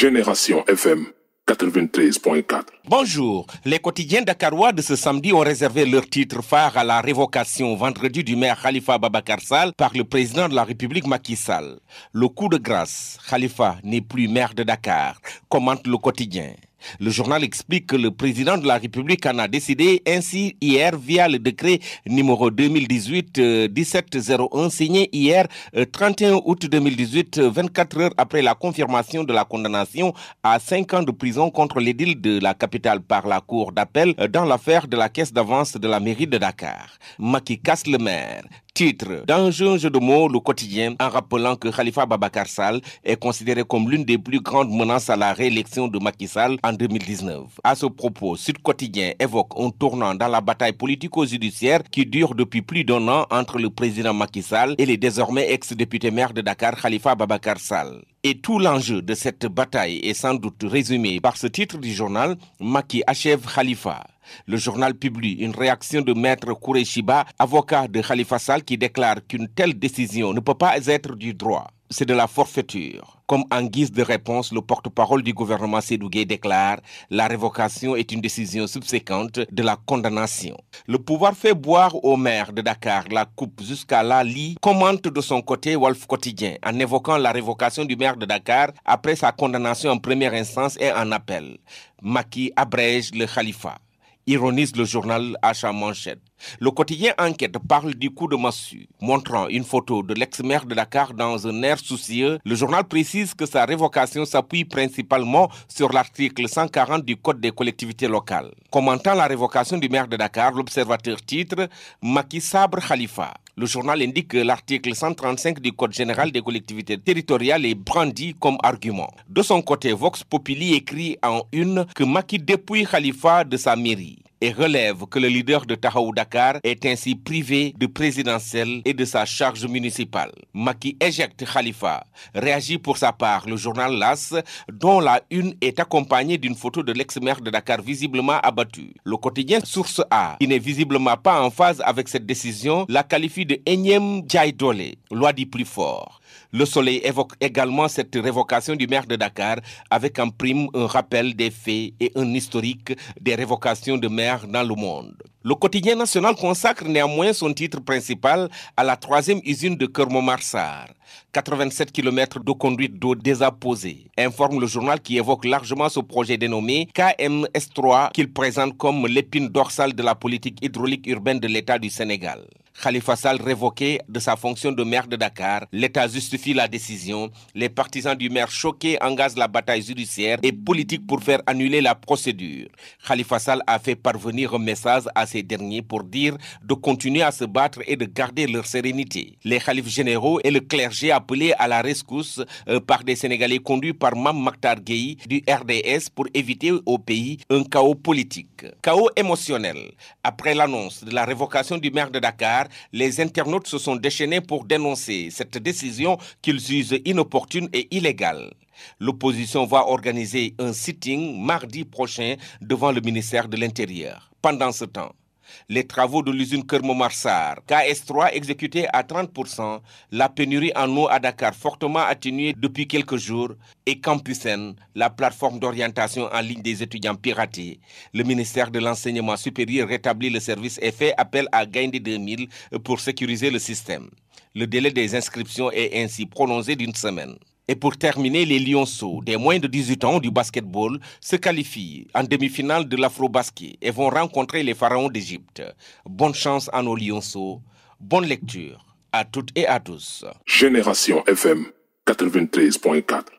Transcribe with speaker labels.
Speaker 1: Génération FM 93.4. Bonjour. Les quotidiens dakarois de ce samedi ont réservé leur titre phare à la révocation vendredi du maire Khalifa Babakarsal par le président de la République Macky Sall. Le coup de grâce, Khalifa n'est plus maire de Dakar, commente le quotidien. Le journal explique que le président de la République en a décidé ainsi hier via le décret numéro 2018-1701 euh, signé hier 31 euh, août 2018, 24 euh, heures après la confirmation de la condamnation à 5 ans de prison contre l'édile de la capitale par la Cour d'appel dans l'affaire de la caisse d'avance de la mairie de Dakar. Maki maire titre un jeu de mots le quotidien en rappelant que Khalifa Babakar Sall est considéré comme l'une des plus grandes menaces à la réélection de Macky Sall en 2019. À ce propos, Sud Quotidien évoque un tournant dans la bataille politico-judiciaire qui dure depuis plus d'un an entre le président Macky Sall et les désormais ex-député maire de Dakar Khalifa Babakar Sall. Et tout l'enjeu de cette bataille est sans doute résumé par ce titre du journal Maki achève Khalifa. Le journal publie une réaction de maître Kureshiba, avocat de Khalifa Sall, qui déclare qu'une telle décision ne peut pas être du droit. C'est de la forfaiture. Comme en guise de réponse, le porte-parole du gouvernement Sédougué déclare la révocation est une décision subséquente de la condamnation. Le pouvoir fait boire au maire de Dakar la coupe jusqu'à la lit, commente de son côté Wolf Quotidien en évoquant la révocation du maire de Dakar après sa condamnation en première instance et en appel. Maki abrège le khalifa ironise le journal à manchette. Le quotidien Enquête parle du coup de massue, montrant une photo de l'ex-maire de Dakar dans un air soucieux. Le journal précise que sa révocation s'appuie principalement sur l'article 140 du Code des collectivités locales. Commentant la révocation du maire de Dakar, l'observateur titre Maki Sabre Khalifa. Le journal indique que l'article 135 du Code général des collectivités territoriales est brandi comme argument. De son côté, Vox Populi écrit en une que Maki dépouille Khalifa de sa mairie et relève que le leader de Tahaou Dakar est ainsi privé de présidentiel et de sa charge municipale. Maki éjecte Khalifa, réagit pour sa part le journal LAS, dont la une est accompagnée d'une photo de l'ex-maire de Dakar visiblement abattu. Le quotidien Source A, qui n'est visiblement pas en phase avec cette décision, la qualifie de énième Djaïdolé, loi du plus fort. Le Soleil évoque également cette révocation du maire de Dakar avec en prime un rappel des faits et un historique des révocations de maires dans le monde. Le quotidien national consacre néanmoins son titre principal à la troisième usine de Kermomarsar. 87 km de conduite d'eau désapposée, informe le journal qui évoque largement ce projet dénommé KMS3 qu'il présente comme l'épine dorsale de la politique hydraulique urbaine de l'État du Sénégal. Khalifa Sall révoqué de sa fonction de maire de Dakar. L'État justifie la décision. Les partisans du maire choqués engagent la bataille judiciaire et politique pour faire annuler la procédure. Khalifa Sall a fait parvenir un message à ces derniers pour dire de continuer à se battre et de garder leur sérénité. Les khalifes généraux et le clergé appelés à la rescousse euh, par des Sénégalais conduits par Mam Maktar Gueye du RDS pour éviter au pays un chaos politique. Chaos émotionnel. Après l'annonce de la révocation du maire de Dakar, les internautes se sont déchaînés pour dénoncer cette décision qu'ils jugent inopportune et illégale. L'opposition va organiser un sitting mardi prochain devant le ministère de l'Intérieur. Pendant ce temps, les travaux de l'usine Kermomarsar, KS3 exécuté à 30%, la pénurie en eau à Dakar fortement atténuée depuis quelques jours et Campusen, la plateforme d'orientation en ligne des étudiants piratés. Le ministère de l'Enseignement supérieur rétablit le service et fait appel à des 2000 pour sécuriser le système. Le délai des inscriptions est ainsi prolongé d'une semaine. Et pour terminer, les lionceaux, des moins de 18 ans du basketball, se qualifient en demi-finale de l'Afrobasket et vont rencontrer les pharaons d'Égypte. Bonne chance à nos lionceaux. Bonne lecture à toutes et à tous. Génération FM 93.4